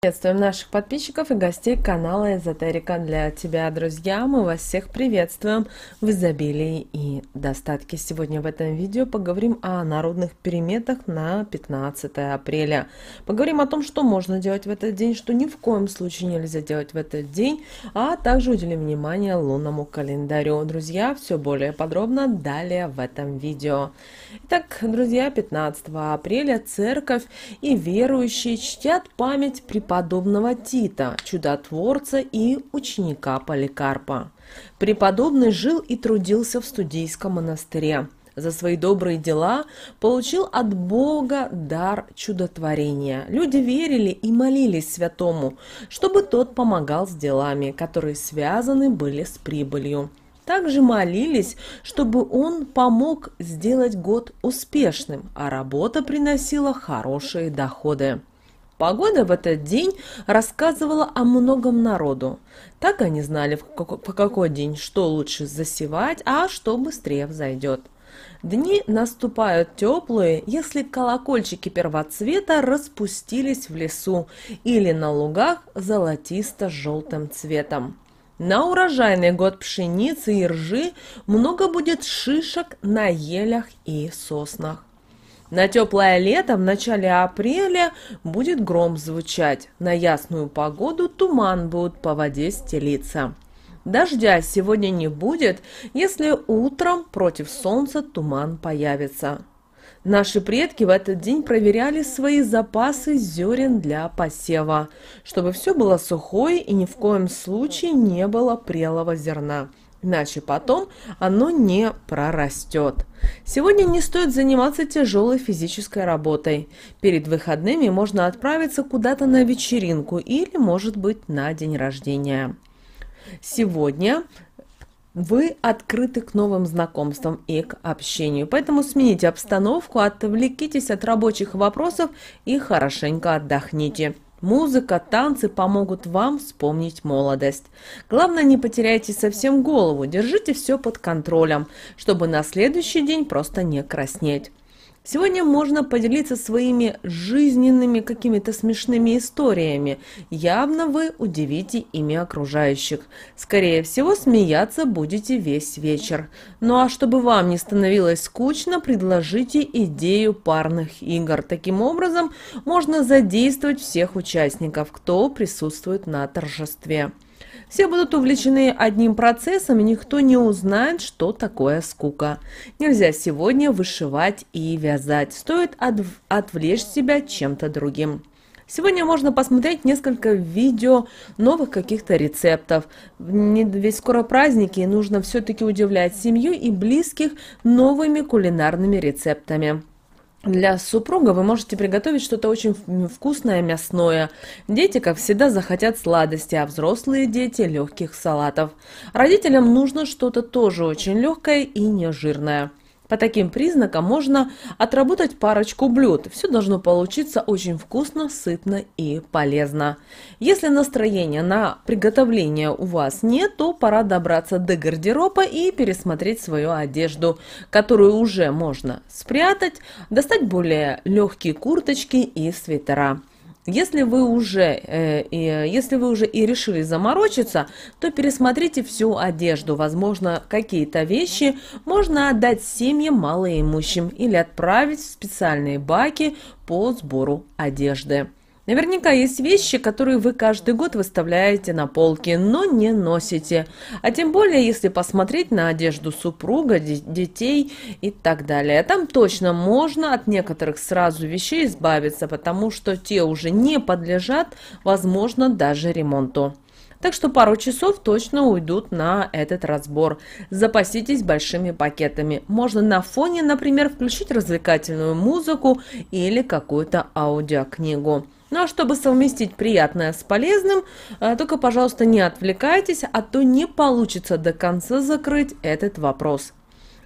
Приветствуем наших подписчиков и гостей канала Эзотерика для тебя, друзья. Мы вас всех приветствуем в изобилии и достатке. Сегодня в этом видео поговорим о народных переметах на 15 апреля. Поговорим о том, что можно делать в этот день, что ни в коем случае нельзя делать в этот день, а также уделим внимание лунному календарю. Друзья, все более подробно далее в этом видео. Итак, друзья, 15 апреля церковь и верующие чтят память при преподобного Тита, чудотворца и ученика Поликарпа. Преподобный жил и трудился в студийском монастыре. За свои добрые дела получил от Бога дар чудотворения. Люди верили и молились святому, чтобы тот помогал с делами, которые связаны были с прибылью также молились, чтобы он помог сделать год успешным, а работа приносила хорошие доходы. Погода в этот день рассказывала о многом народу. Так они знали, по какой день что лучше засевать, а что быстрее взойдет. Дни наступают теплые, если колокольчики первоцвета распустились в лесу или на лугах золотисто-желтым цветом. На урожайный год пшеницы и ржи много будет шишек на елях и соснах. На теплое лето в начале апреля будет гром звучать. На ясную погоду туман будет по воде стелиться. Дождя сегодня не будет, если утром против солнца туман появится. Наши предки в этот день проверяли свои запасы зерен для посева, чтобы все было сухое и ни в коем случае не было прелого зерна иначе потом оно не прорастет. Сегодня не стоит заниматься тяжелой физической работой. Перед выходными можно отправиться куда-то на вечеринку или, может быть, на день рождения. Сегодня вы открыты к новым знакомствам и к общению, поэтому смените обстановку, отвлекитесь от рабочих вопросов и хорошенько отдохните. Музыка, танцы помогут вам вспомнить молодость. Главное, не потеряйте совсем голову, держите все под контролем, чтобы на следующий день просто не краснеть. Сегодня можно поделиться своими жизненными какими-то смешными историями. Явно вы удивите ими окружающих. Скорее всего, смеяться будете весь вечер. Ну а чтобы вам не становилось скучно, предложите идею парных игр. Таким образом, можно задействовать всех участников, кто присутствует на торжестве. Все будут увлечены одним процессом, и никто не узнает, что такое скука. Нельзя сегодня вышивать и вязать. Стоит отвлечь себя чем-то другим. Сегодня можно посмотреть несколько видео новых каких-то рецептов. Ведь скоро праздники, и нужно все-таки удивлять семью и близких новыми кулинарными рецептами для супруга вы можете приготовить что-то очень вкусное, мясное. Дети, как всегда, захотят сладости, а взрослые дети – легких салатов. Родителям нужно что-то тоже очень легкое и нежирное. По таким признакам можно отработать парочку блюд. Все должно получиться очень вкусно, сытно и полезно. Если настроения на приготовление у вас нет, то пора добраться до гардероба и пересмотреть свою одежду, которую уже можно спрятать, достать более легкие курточки и свитера. Если вы уже, э, э, если вы уже и решили заморочиться, то пересмотрите всю одежду. Возможно, какие-то вещи можно отдать семьям малоимущим или отправить в специальные баки по сбору одежды. Наверняка есть вещи, которые вы каждый год выставляете на полке, но не носите. А тем более, если посмотреть на одежду супруга, детей и так далее. Там точно можно от некоторых сразу вещей избавиться, потому что те уже не подлежат, возможно, даже ремонту. Так что пару часов точно уйдут на этот разбор. Запаситесь большими пакетами. Можно на фоне, например, включить развлекательную музыку или какую-то аудиокнигу. Ну а чтобы совместить приятное с полезным, э, только, пожалуйста, не отвлекайтесь, а то не получится до конца закрыть этот вопрос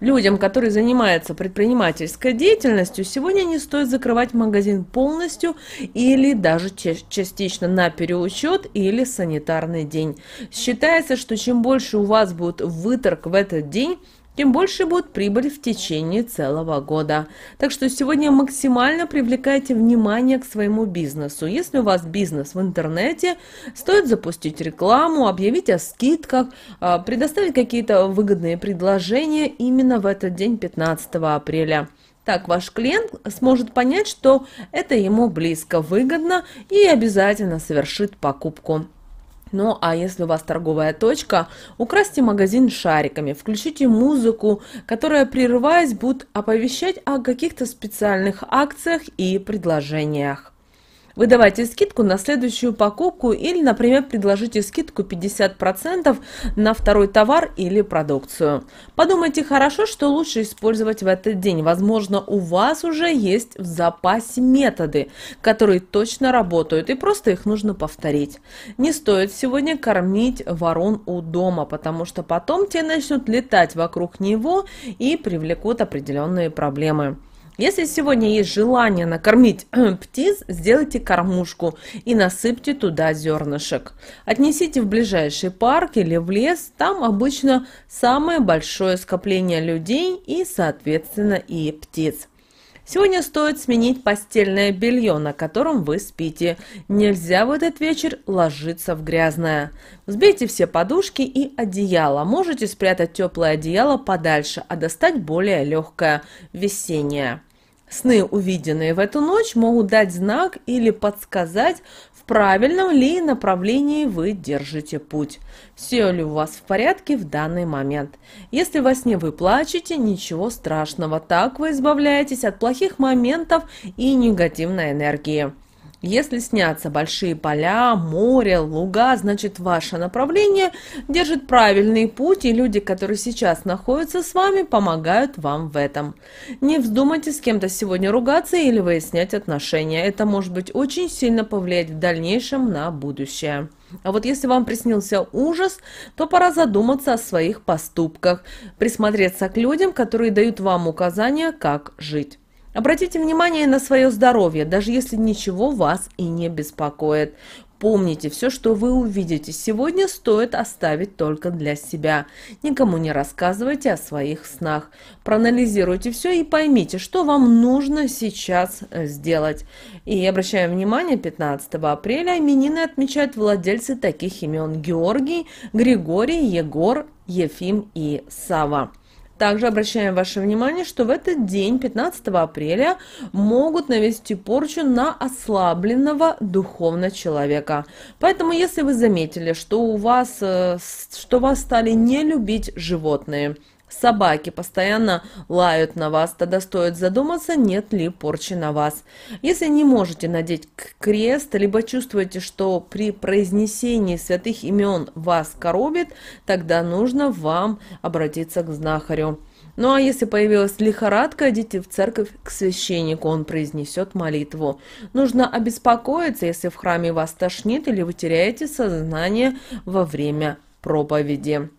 людям, которые занимаются предпринимательской деятельностью, сегодня не стоит закрывать магазин полностью или даже частично на переучет или санитарный день. Считается, что чем больше у вас будет выторг в этот день, тем больше будет прибыль в течение целого года. Так что сегодня максимально привлекайте внимание к своему бизнесу. Если у вас бизнес в интернете, стоит запустить рекламу, объявить о скидках, а, предоставить какие-то выгодные предложения именно в этот день, 15 апреля. Так ваш клиент сможет понять, что это ему близко, выгодно и обязательно совершит покупку. Ну а если у вас торговая точка, украсьте магазин шариками, включите музыку, которая прерываясь будет оповещать о каких-то специальных акциях и предложениях. Выдавайте скидку на следующую покупку или, например, предложите скидку 50% на второй товар или продукцию. Подумайте хорошо, что лучше использовать в этот день. Возможно, у вас уже есть в запасе методы, которые точно работают, и просто их нужно повторить. Не стоит сегодня кормить ворон у дома, потому что потом те начнут летать вокруг него и привлекут определенные проблемы. Если сегодня есть желание накормить птиц, сделайте кормушку и насыпьте туда зернышек. Отнесите в ближайший парк или в лес, там обычно самое большое скопление людей и, соответственно, и птиц. Сегодня стоит сменить постельное белье, на котором вы спите. Нельзя в этот вечер ложиться в грязное. Взбейте все подушки и одеяло. Можете спрятать теплое одеяло подальше, а достать более легкое весеннее. Сны, увиденные в эту ночь, могут дать знак или подсказать, в правильном ли направлении вы держите путь. Все ли у вас в порядке в данный момент. Если во сне вы плачете, ничего страшного. Так вы избавляетесь от плохих моментов и негативной энергии. Если снятся большие поля, море, луга, значит ваше направление держит правильный путь, и люди, которые сейчас находятся с вами, помогают вам в этом. Не вздумайте с кем-то сегодня ругаться или выяснять отношения. Это может быть очень сильно повлиять в дальнейшем на будущее. А вот если вам приснился ужас, то пора задуматься о своих поступках, присмотреться к людям, которые дают вам указания, как жить. Обратите внимание на свое здоровье, даже если ничего вас и не беспокоит. Помните, все, что вы увидите сегодня, стоит оставить только для себя. Никому не рассказывайте о своих снах. Проанализируйте все и поймите, что вам нужно сейчас э, сделать. И обращаем внимание, 15 апреля именины отмечают владельцы таких имен Георгий, Григорий, Егор, Ефим и Сава. Также обращаем ваше внимание, что в этот день, 15 апреля, могут навести порчу на ослабленного духовно человека. Поэтому, если вы заметили, что у вас, э, что вас стали не любить животные, Собаки постоянно лают на вас, тогда стоит задуматься, нет ли порчи на вас. Если не можете надеть крест, либо чувствуете, что при произнесении святых имен вас коробит, тогда нужно вам обратиться к знахарю. Ну а если появилась лихорадка, идите в церковь к священнику, он произнесет молитву. Нужно обеспокоиться, если в храме вас тошнит или вы теряете сознание во время проповеди.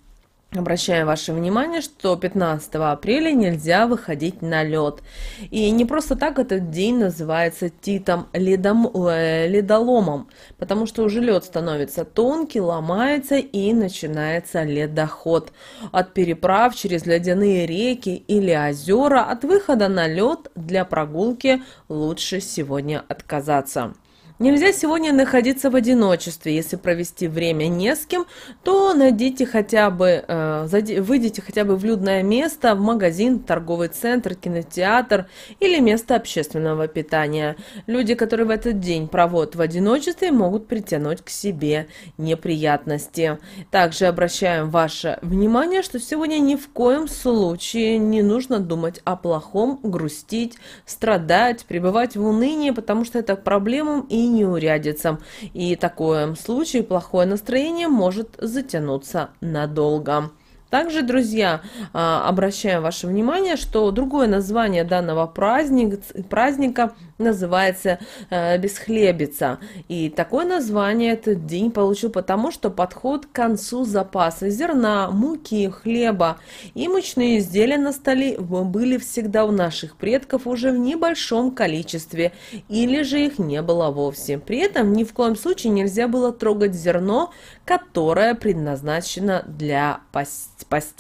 Обращаю ваше внимание, что 15 апреля нельзя выходить на лед. И не просто так этот день называется титом ледом, э, ледоломом, потому что уже лед становится тонкий, ломается и начинается ледоход. От переправ через ледяные реки или озера, от выхода на лед для прогулки лучше сегодня отказаться. Нельзя сегодня находиться в одиночестве. Если провести время не с кем, то найдите хотя бы, э, выйдите хотя бы в людное место, в магазин, торговый центр, кинотеатр или место общественного питания. Люди, которые в этот день проводят в одиночестве, могут притянуть к себе неприятности. Также обращаем ваше внимание, что сегодня ни в коем случае не нужно думать о плохом, грустить, страдать, пребывать в унынии, потому что это проблемам и неурядицам, и такое случае плохое настроение может затянуться надолго. Также, друзья, а, обращаем ваше внимание, что другое название данного праздник, праздника называется э, «Бесхлебица». И такое название этот день получил потому, что подход к концу запаса зерна, муки, хлеба и мучные изделия на столе были всегда у наших предков уже в небольшом количестве, или же их не было вовсе. При этом ни в коем случае нельзя было трогать зерно, которое предназначено для постели есть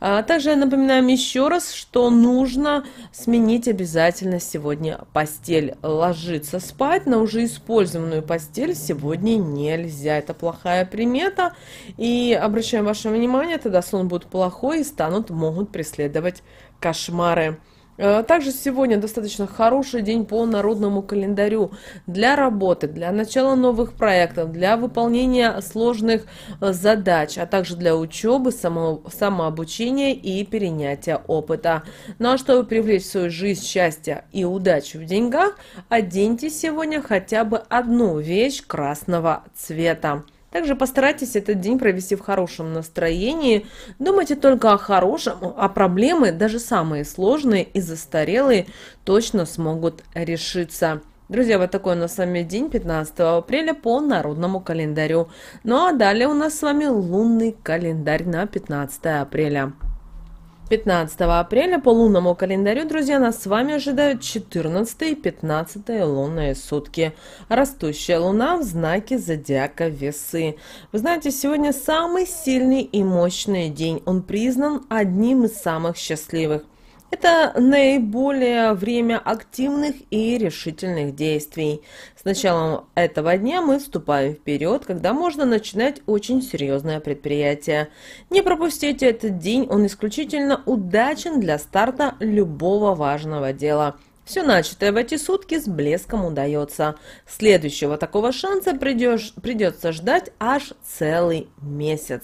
а также напоминаем еще раз, что нужно сменить обязательно сегодня постель. Ложиться спать на уже использованную постель сегодня нельзя. Это плохая примета. И обращаем ваше внимание, тогда сон будет плохой и станут, могут преследовать кошмары. Э, также сегодня достаточно хороший день по народному календарю для работы, для начала новых проектов, для выполнения сложных э, задач, а также для учебы, само, самообучения и перенятия опыта. Ну а чтобы привлечь в свою жизнь счастье и удачу в деньгах, оденьте сегодня хотя бы одну вещь красного цвета. Также постарайтесь этот день провести в хорошем настроении. Думайте только о хорошем, а проблемы, даже самые сложные и застарелые, точно смогут решиться. Друзья, вот такой у нас с вами день 15 апреля по народному календарю. Ну а далее у нас с вами лунный календарь на 15 апреля. 15 апреля по лунному календарю, друзья, нас с вами ожидают 14 и 15 лунные сутки. Растущая луна в знаке зодиака Весы. Вы знаете, сегодня самый сильный и мощный день. Он признан одним из самых счастливых. Это наиболее время активных и решительных действий. С началом этого дня мы вступаем вперед, когда можно начинать очень серьезное предприятие. Не пропустите этот день, он исключительно удачен для старта любого важного дела – все начатое в эти сутки с блеском удается. Следующего такого шанса придешь, придется ждать аж целый месяц.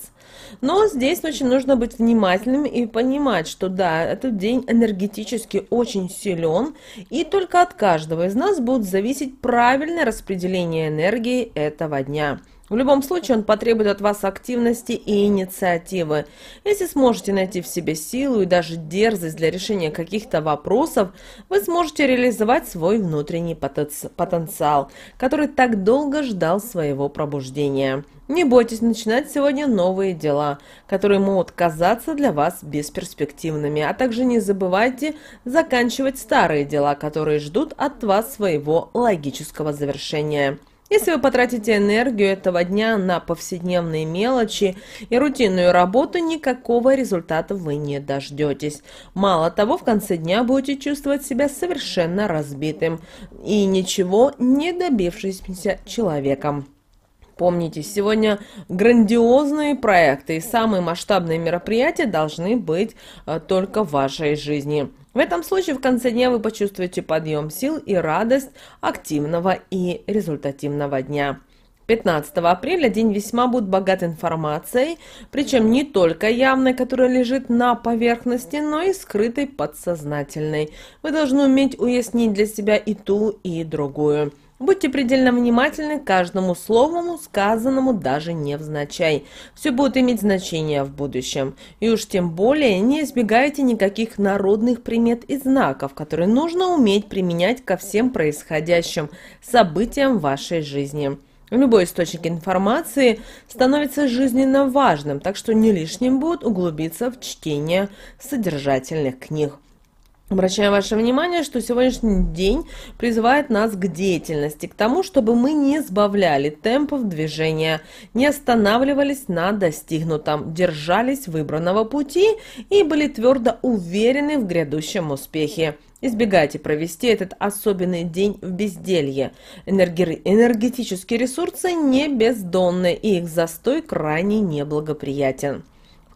Но здесь очень нужно быть внимательным и понимать, что да, этот день энергетически очень силен, и только от каждого из нас будет зависеть правильное распределение энергии этого дня. В любом случае он потребует от вас активности и инициативы. Если сможете найти в себе силу и даже дерзость для решения каких-то вопросов, вы сможете реализовать свой внутренний потенциал, который так долго ждал своего пробуждения. Не бойтесь начинать сегодня новые дела, которые могут казаться для вас бесперспективными, а также не забывайте заканчивать старые дела, которые ждут от вас своего логического завершения. Если вы потратите энергию этого дня на повседневные мелочи и рутинную работу, никакого результата вы не дождетесь. Мало того, в конце дня будете чувствовать себя совершенно разбитым и ничего не добившимся человеком. Помните, сегодня грандиозные проекты и самые масштабные мероприятия должны быть э, только в вашей жизни. В этом случае в конце дня вы почувствуете подъем сил и радость активного и результативного дня. 15 апреля день весьма будет богат информацией, причем не только явной, которая лежит на поверхности, но и скрытой подсознательной. Вы должны уметь уяснить для себя и ту, и другую. Будьте предельно внимательны к каждому слову, сказанному даже невзначай. Все будет иметь значение в будущем. И уж тем более не избегайте никаких народных примет и знаков, которые нужно уметь применять ко всем происходящим событиям вашей жизни. Любой источник информации становится жизненно важным, так что не лишним будет углубиться в чтение содержательных книг. Обращаю ваше внимание, что сегодняшний день призывает нас к деятельности, к тому, чтобы мы не сбавляли темпов движения, не останавливались на достигнутом, держались выбранного пути и были твердо уверены в грядущем успехе. Избегайте провести этот особенный день в безделье. Энерги... Энергетические ресурсы не бездонны, и их застой крайне неблагоприятен.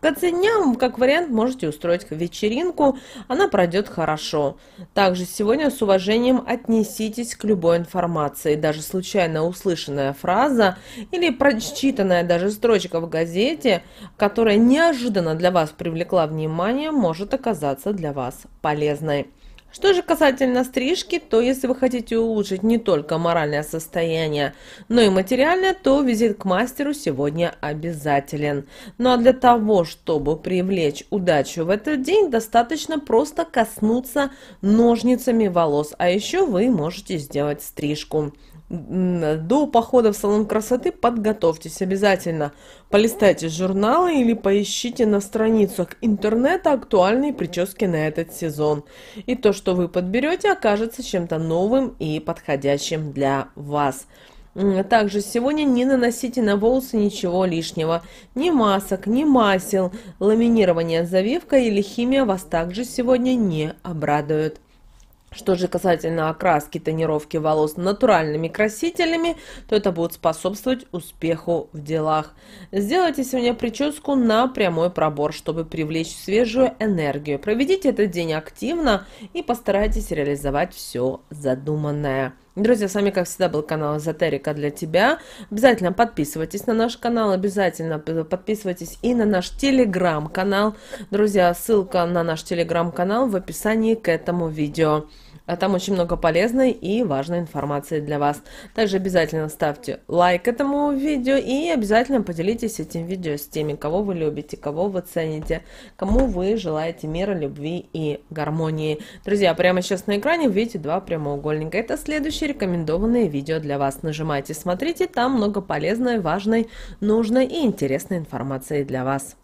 К оценям, как вариант, можете устроить вечеринку, она пройдет хорошо. Также сегодня с уважением отнеситесь к любой информации. Даже случайно услышанная фраза или прочитанная даже строчка в газете, которая неожиданно для вас привлекла внимание, может оказаться для вас полезной. Что же касательно стрижки, то если вы хотите улучшить не только моральное состояние, но и материальное, то визит к мастеру сегодня обязателен. Ну а для того, чтобы привлечь удачу в этот день, достаточно просто коснуться ножницами волос, а еще вы можете сделать стрижку. До похода в салон красоты подготовьтесь обязательно. Полистайте журналы или поищите на страницах интернета актуальные прически на этот сезон. И то, что вы подберете, окажется чем-то новым и подходящим для вас. Также сегодня не наносите на волосы ничего лишнего. Ни масок, ни масел. Ламинирование завивка или химия вас также сегодня не обрадует. Что же касательно окраски тонировки волос натуральными красителями, то это будет способствовать успеху в делах. Сделайте сегодня прическу на прямой пробор, чтобы привлечь свежую энергию. Проведите этот день активно и постарайтесь реализовать все задуманное. Друзья, с вами, как всегда, был канал Эзотерика для тебя. Обязательно подписывайтесь на наш канал, обязательно подписывайтесь и на наш телеграм-канал. Друзья, ссылка на наш телеграм-канал в описании к этому видео а там очень много полезной и важной информации для вас. Также обязательно ставьте лайк этому видео и обязательно поделитесь этим видео с теми, кого вы любите, кого вы цените, кому вы желаете мира, любви и гармонии. Друзья, прямо сейчас на экране видите два прямоугольника. Это следующее рекомендованное видео для вас. Нажимайте, смотрите, там много полезной, важной, нужной и интересной информации для вас.